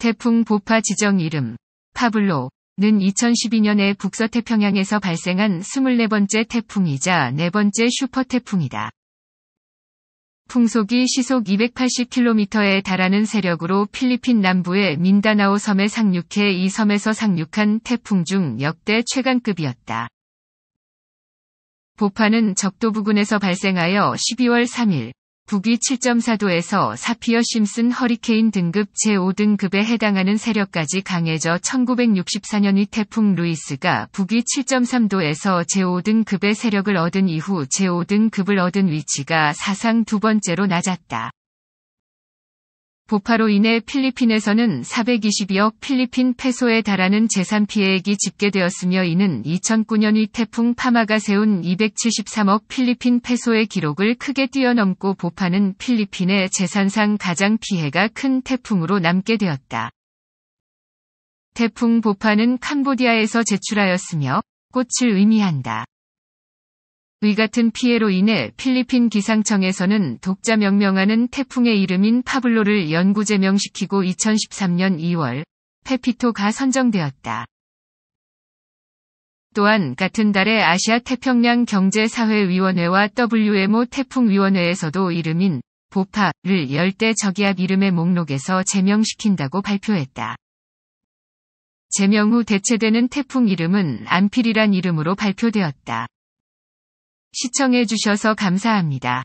태풍 보파 지정 이름 파블로는 2012년에 북서태평양에서 발생한 24번째 태풍이자 네 번째 슈퍼태풍이다. 풍속이 시속 280km에 달하는 세력으로 필리핀 남부의 민다나오 섬에 상륙해 이 섬에서 상륙한 태풍 중 역대 최강급이었다. 보파는 적도 부근에서 발생하여 12월 3일 북위 7.4도에서 사피어 심슨 허리케인 등급 제5등급에 해당하는 세력까지 강해져 1964년의 태풍 루이스가 북위 7.3도에서 제5등급의 세력을 얻은 이후 제5등급을 얻은 위치가 사상 두 번째로 낮았다. 부파로 인해 필리핀에서는 422억 필리핀 페소에 달하는 재산 피해액이 집계되었으며 이는 2009년 이 태풍 파마가 세운 273억 필리핀 페소의 기록을 크게 뛰어넘고 보파는 필리핀의 재산상 가장 피해가 큰 태풍으로 남게 되었다. 태풍 보파는 캄보디아에서 제출하였으며 꽃을 의미한다. 위 같은 피해로 인해 필리핀 기상청에서는 독자 명명하는 태풍의 이름인 파블로를 연구 제명시키고 2013년 2월 페피토가 선정되었다. 또한 같은 달에 아시아 태평양 경제사회위원회와 WMO 태풍위원회에서도 이름인 보파를 열대 저기압 이름의 목록에서 제명시킨다고 발표했다. 제명 후 대체되는 태풍 이름은 안필이란 이름으로 발표되었다. 시청해주셔서 감사합니다.